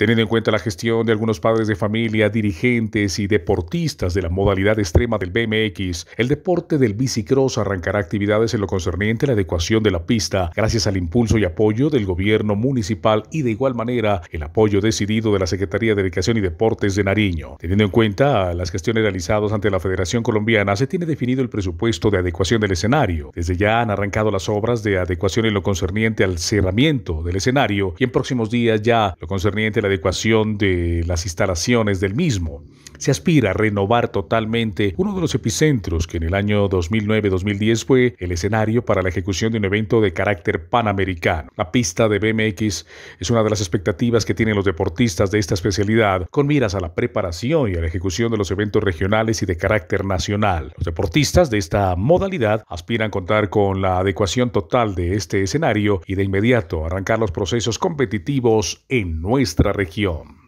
Teniendo en cuenta la gestión de algunos padres de familia, dirigentes y deportistas de la modalidad extrema del BMX, el deporte del bicicross arrancará actividades en lo concerniente a la adecuación de la pista, gracias al impulso y apoyo del gobierno municipal y de igual manera el apoyo decidido de la Secretaría de Educación y Deportes de Nariño. Teniendo en cuenta las gestiones realizadas ante la Federación Colombiana, se tiene definido el presupuesto de adecuación del escenario. Desde ya han arrancado las obras de adecuación en lo concerniente al cerramiento del escenario y en próximos días ya lo concerniente a la adecuación de las instalaciones del mismo. Se aspira a renovar totalmente uno de los epicentros que en el año 2009-2010 fue el escenario para la ejecución de un evento de carácter panamericano. La pista de BMX es una de las expectativas que tienen los deportistas de esta especialidad con miras a la preparación y a la ejecución de los eventos regionales y de carácter nacional. Los deportistas de esta modalidad aspiran a contar con la adecuación total de este escenario y de inmediato arrancar los procesos competitivos en nuestra región. Requião.